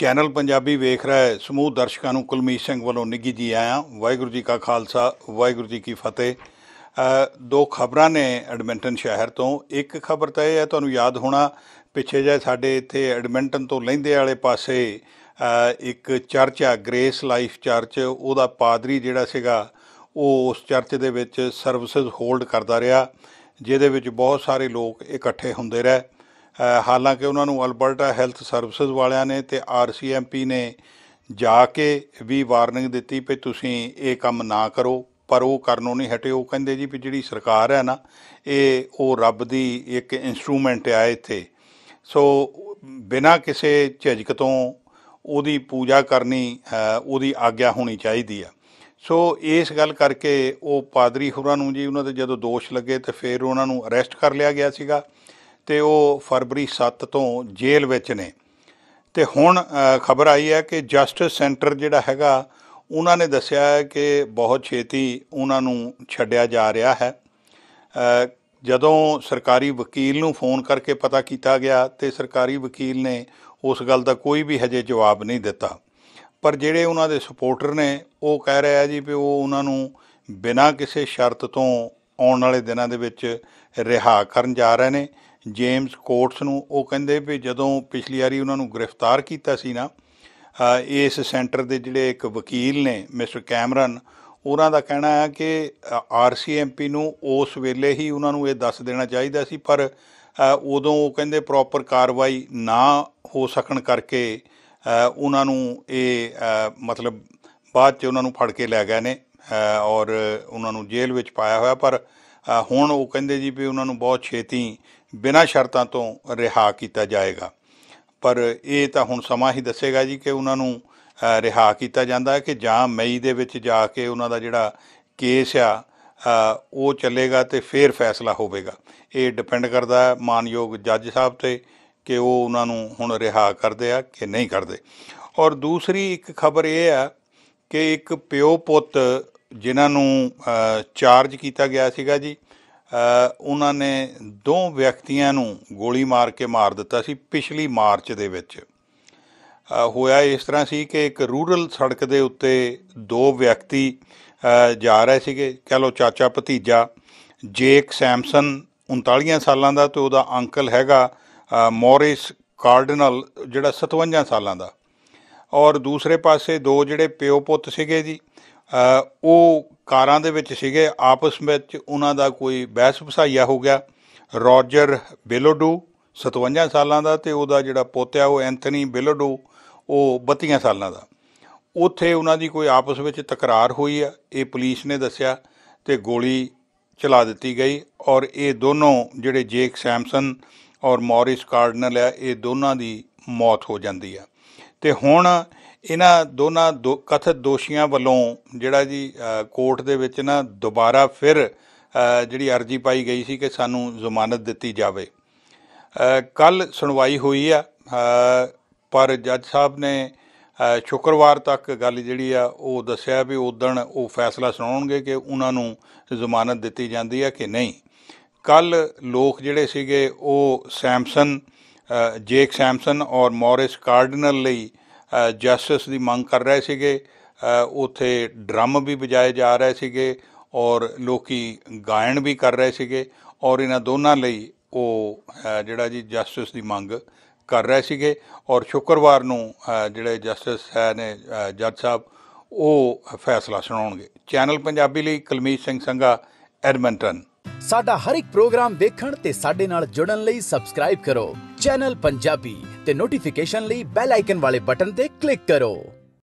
channel Punjabi ਵੇਖ ਰਿਹਾ ਹੈ ਸਮੂਹ ਦਰਸ਼ਕਾਂ ਨੂੰ ਕੁਲਮੀਤ ਸਿੰਘ ਵੱਲੋਂ ਨਿੱਗੀ ਜੀ ਆਇਆਂ ਵਾਹਿਗੁਰੂ ਜੀ ਕਾ ਖਾਲਸਾ ਵਾਹਿਗੁਰੂ ਜੀ ਕੀ ਫਤਿਹ ਦੋ ਖਬਰਾਂ ਨੇ ਐਡਮਿੰਟਨ ਸ਼ਹਿਰ ਤੋਂ ਇੱਕ ਖਬਰ ਤਾਂ ਇਹ ਹੈ ਤੁਹਾਨੂੰ ਯਾਦ ਹੋਣਾ ਪਿੱਛੇ ਜੇ ਸਾਡੇ ਇੱਥੇ ਐਡਮਿੰਟਨ ਤੋਂ ਲੈਂਦੇ ਵਾਲੇ ਪਾਸੇ ਇੱਕ ਚਰਚ ਆ ਗ੍ਰੇਸ ਲਾਈਫ ਚਰਚ ਉਹਦਾ ਪਾਦਰੀ ਜਿਹੜਾ ਸੀਗਾ ਉਹ ਉਸ ਚਰਚ ਦੇ ਵਿੱਚ ਸਰਵਿਸਿਜ਼ ਹੋਲਡ ਕਰਦਾ ਰਿਹਾ ਜਿਹਦੇ ਵਿੱਚ ਬਹੁਤ ਸਾਰੇ ਲੋਕ ਇਕੱਠੇ ਹੁੰਦੇ ਰਹੇ ਹਾਲਾਂਕਿ ਉਹਨਾਂ ਨੂੰ ਅਲਬਰਟਾ ਹੈਲਥ ਸਰਵਿਸਿਜ਼ ਵਾਲਿਆਂ ਨੇ ਤੇ ਆਰਸੀਐਮਪੀ ਨੇ ਜਾ ਕੇ ਵੀ ਵਾਰਨਿੰਗ ਦਿੱਤੀ ਕਿ ਤੁਸੀਂ ਇਹ ਕੰਮ ਨਾ ਕਰੋ ਪਰ ਉਹ ਕਰਨੋਂ ਨਹੀਂ ਹਟੇ ਉਹ ਕਹਿੰਦੇ ਜੀ ਵੀ ਜਿਹੜੀ ਸਰਕਾਰ ਹੈ ਨਾ ਇਹ ਉਹ ਰੱਬ ਦੀ ਇੱਕ ਇਨਸਟਰੂਮੈਂਟ ਹੈ ਇੱਥੇ ਸੋ ਬਿਨਾ ਕਿਸੇ ਝਿਜਕ ਤੋਂ ਉਹਦੀ ਪੂਜਾ ਕਰਨੀ ਉਹਦੀ ਆਗਿਆ ਹੋਣੀ ਚਾਹੀਦੀ ਆ ਸੋ ਇਸ ਗੱਲ ਕਰਕੇ ਉਹ ਪਾਦਰੀ ਹੋਰਾਂ ਨੂੰ ਜੀ ਉਹਨਾਂ ਤੇ ਜਦੋਂ ਦੋਸ਼ ਲੱਗੇ ਤੇ ਫਿਰ ਉਹਨਾਂ ਨੂੰ ਅਰੈਸਟ ਕਰ ਲਿਆ ਗਿਆ ਸੀਗਾ ਤੇ ਉਹ ਫਰਵਰੀ 7 ਤੋਂ ਜੇਲ੍ਹ ਵਿੱਚ ਨੇ ਤੇ ਹੁਣ ਖਬਰ ਆਈ ਹੈ ਕਿ ਜਸਟਿਸ ਸੈਂਟਰ ਜਿਹੜਾ ਹੈਗਾ ਉਹਨਾਂ ਨੇ ਦੱਸਿਆ ਹੈ ਕਿ ਬਹੁਤ ਛੇਤੀ ਉਹਨਾਂ ਨੂੰ ਛੱਡਿਆ ਜਾ ਰਿਹਾ ਹੈ ਜਦੋਂ ਸਰਕਾਰੀ ਵਕੀਲ ਨੂੰ ਫੋਨ ਕਰਕੇ ਪਤਾ ਕੀਤਾ ਗਿਆ ਤੇ ਸਰਕਾਰੀ ਵਕੀਲ ਨੇ ਉਸ ਗੱਲ ਦਾ ਕੋਈ ਵੀ ਹਜੇ ਜਵਾਬ ਨਹੀਂ ਦਿੱਤਾ ਪਰ ਜਿਹੜੇ ਉਹਨਾਂ ਦੇ ਸਪੋਰਟਰ ਨੇ ਉਹ ਕਹਿ ਰਿਹਾ ਜੀ ਕਿ ਉਹ ਉਹਨਾਂ ਨੂੰ ਬਿਨਾਂ ਕਿਸੇ ਸ਼ਰਤ ਤੋਂ ਆਉਣ ਵਾਲੇ ਦਿਨਾਂ ਦੇ ਵਿੱਚ ਰਿਹਾ ਕਰਨ ਜਾ ਰਹੇ ਨੇ ਜੇਮਸ ਕੋਟਸ ਨੂੰ ਉਹ ਕਹਿੰਦੇ ਵੀ ਜਦੋਂ ਪਿਛਲੀ ਵਾਰੀ ਉਹਨਾਂ ਨੂੰ ਗ੍ਰਿਫਤਾਰ ਕੀਤਾ ਸੀ ਨਾ ਇਸ ਸੈਂਟਰ ਦੇ ਜਿਹੜੇ ਇੱਕ ਵਕੀਲ ਨੇ ਮਿਸਟਰ ਕੈਮਰਨ ਉਹਨਾਂ ਦਾ ਕਹਿਣਾ ਹੈ ਕਿ ਆਰਸੀਐਮਪੀ ਨੂੰ ਉਸ ਵੇਲੇ ਹੀ ਉਹਨਾਂ ਨੂੰ ਇਹ ਦੱਸ ਦੇਣਾ ਚਾਹੀਦਾ ਸੀ ਪਰ ਉਦੋਂ ਉਹ ਕਹਿੰਦੇ ਪ੍ਰੋਪਰ ਕਾਰਵਾਈ ਨਾ ਹੋ ਸਕਣ ਕਰਕੇ ਉਹਨਾਂ ਨੂੰ ਇਹ ਮਤਲਬ ਬਾਅਦ 'ਚ ਉਹਨਾਂ ਨੂੰ ਫੜ ਕੇ ਲੈ ਗਏ ਨੇ ਔਰ ਉਹਨਾਂ ਨੂੰ ਜੇਲ੍ਹ ਵਿੱਚ ਪਾਇਆ ਹੋਇਆ ਪਰ ਹੁਣ ਉਹ ਕਹਿੰਦੇ ਜੀ ਵੀ ਉਹਨਾਂ ਨੂੰ ਬਹੁਤ ਛੇਤੀ ਬਿਨਾਂ ਸ਼ਰਤਾਂ ਤੋਂ ਰਿਹਾ ਕੀਤਾ ਜਾਏਗਾ ਪਰ ਇਹ ਤਾਂ ਹੁਣ ਸਮਾਂ ਹੀ ਦੱਸੇਗਾ ਜੀ ਕਿ ਉਹਨਾਂ ਨੂੰ ਰਿਹਾ ਕੀਤਾ ਜਾਂਦਾ ਹੈ ਕਿ ਜਾਂ ਮਈ ਦੇ ਵਿੱਚ ਜਾ ਕੇ ਉਹਨਾਂ ਦਾ ਜਿਹੜਾ ਕੇਸ ਆ ਉਹ ਚੱਲੇਗਾ ਤੇ ਫਿਰ ਫੈਸਲਾ ਹੋਵੇਗਾ ਇਹ ਡਿਪੈਂਡ ਕਰਦਾ ਹੈ ਮਾਨਯੋਗ ਜੱਜ ਸਾਹਿਬ ਤੇ ਕਿ ਉਹ ਉਹਨਾਂ ਨੂੰ ਹੁਣ ਰਿਹਾ ਕਰਦੇ ਆ ਕਿ ਨਹੀਂ ਕਰਦੇ ਔਰ ਦੂਸਰੀ ਇੱਕ ਖਬਰ ਇਹ ਆ ਕਿ ਇੱਕ ਪਿਓ ਪੁੱਤ ਜਿਨ੍ਹਾਂ ਨੂੰ ਚਾਰਜ ਕੀਤਾ ਗਿਆ ਸੀਗਾ ਜੀ ਉਹਨਾਂ ਨੇ ਦੋ ਵਿਅਕਤੀਆਂ ਨੂੰ ਗੋਲੀ ਮਾਰ ਕੇ ਮਾਰ ਦਿੱਤਾ ਸੀ ਪਿਛਲੀ ਮਾਰਚ ਦੇ ਵਿੱਚ ਹੋਇਆ ਇਸ ਤਰ੍ਹਾਂ ਸੀ ਕਿ ਇੱਕ ਰੂਰਲ ਸੜਕ ਦੇ ਉੱਤੇ ਦੋ ਵਿਅਕਤੀ ਜਾ ਰਹੇ ਸੀਗੇ ਕਹ ਲੋ ਚਾਚਾ ਭਤੀਜਾ ਜੇਕ ਸੈਮਸਨ 39 ਸਾਲਾਂ ਦਾ ਤੇ ਉਹਦਾ ਅੰਕਲ ਹੈਗਾ ਮੌਰਿਸ ਕਾਰਡੀਨਲ ਜਿਹੜਾ 57 ਸਾਲਾਂ ਦਾ ਔਰ ਦੂਸਰੇ ਪਾਸੇ ਦੋ ਜਿਹੜੇ ਪਿਓ ਪੁੱਤ ਸੀਗੇ ਜੀ ਉਹ ਕਾਰਾਂ ਦੇ ਵਿੱਚ ਸੀਗੇ ਆਪਸ ਵਿੱਚ ਉਹਨਾਂ ਦਾ ਕੋਈ ਬਹਿਸ ਵਸਾਈਆ ਹੋ ਗਿਆ ਰੋਜਰ ਬੇਲੋਡੂ 57 ਸਾਲਾਂ ਦਾ ਤੇ ਉਹਦਾ ਜਿਹੜਾ ਪੋਤਿਆ ਉਹ ਐਂਥਨੀ ਬੇਲੋਡੂ ਉਹ 32 ਸਾਲਾਂ ਦਾ ਉੱਥੇ ਉਹਨਾਂ ਦੀ ਕੋਈ ਆਪਸ ਵਿੱਚ ਤਕਰਾਰ ਹੋਈ ਆ ਇਹ ਪੁਲਿਸ ਨੇ ਦੱਸਿਆ ਤੇ ਗੋਲੀ ਚਲਾ ਦਿੱਤੀ ਗਈ ਔਰ ਇਹ ਦੋਨੋਂ ਜਿਹੜੇ ਜੇਕ ਸੈਮਸਨ ਔਰ ਮੌਰਿਸ ਕਾਰਡਨਲ ਆ ਇਹ ਦੋਨਾਂ ਦੀ ਮੌਤ ਹੋ ਜਾਂਦੀ ਆ ਤੇ ਹੁਣ ਇਹਨਾਂ ਦੋਨਾਂ ਕਥਿਤ ਦੋਸ਼ੀਆਂ ਵੱਲੋਂ ਜਿਹੜਾ ਜੀ ਕੋਰਟ ਦੇ ਵਿੱਚ ਨਾ ਦੁਬਾਰਾ ਫਿਰ ਜਿਹੜੀ ਅਰਜੀ ਪਾਈ ਗਈ ਸੀ ਕਿ ਸਾਨੂੰ ਜ਼ਮਾਨਤ ਦਿੱਤੀ ਜਾਵੇ ਕੱਲ ਸੁਣਵਾਈ ਹੋਈ ਆ ਪਰ ਜੱਜ ਸਾਹਿਬ ਨੇ ਸ਼ੁੱਕਰਵਾਰ ਤੱਕ ਗੱਲ ਜਿਹੜੀ ਆ ਉਹ ਦੱਸਿਆ ਵੀ ਉਦੋਂ ਉਹ ਫੈਸਲਾ ਸੁਣਾਉਣਗੇ ਕਿ ਉਹਨਾਂ ਨੂੰ ਜ਼ਮਾਨਤ ਦਿੱਤੀ ਜਾਂਦੀ ਆ ਕਿ ਨਹੀਂ ਕੱਲ ਲੋਕ ਜਿਹੜੇ ਸੀਗੇ ਉਹ ਸੈਮਸਨ ਜੇਕ ਸੈਮਸਨ ਔਰ ਮੌਰਿਸ ਕਾਰਡੀਨਲ ਲਈ ਜਸਟਿਸ ਦੀ ਮੰਗ ਕਰ ਰਹੇ ਸੀਗੇ ਉਥੇ ਡਰਮ ਵੀ ਵਜਾਏ ਜਾ ਰਹੇ ਸੀਗੇ ਔਰ ਲੋਕੀ ਗਾਇਨ ਵੀ ਕਰ ਰਹੇ ਸੀਗੇ ਔਰ ਇਹਨਾਂ ਦੋਨਾਂ ਲਈ ਉਹ ਜਿਹੜਾ ਜੀ ਜਸਟਿਸ ਦੀ ਮੰਗ ਕਰ ਰਹੇ ਸੀਗੇ ਔਰ ਸ਼ੁੱਕਰਵਾਰ ਨੂੰ ਜਿਹੜੇ ਜਸਟਿਸ ਹੈ ਨੇ ਜੱਜ ਸਾਹਿਬ ਉਹ ਫੈਸਲਾ ਸੁਣਾਉਣਗੇ ਚੈਨਲ ਪੰਜਾਬੀ ਲਈ ਕਲਮੀਤ ਸਿੰਘ ਸੰਘਾ ਐਡਮੰਟਨ ਸਾਡਾ ਹਰ ਇੱਕ ਪ੍ਰੋਗਰਾਮ ਦੇਖਣ ਤੇ ਸਾਡੇ ਨਾਲ ਜੁੜਨ ਲਈ ਸਬਸਕ੍ਰਾਈਬ ਕਰੋ ਚੈਨਲ ਪੰਜਾਬੀ ਤੇ ਨੋਟੀਫਿਕੇਸ਼ਨ ਲਈ ਬੈਲ ਆਈਕਨ ਵਾਲੇ ਬਟਨ ਤੇ ਕਲਿੱਕ ਕਰੋ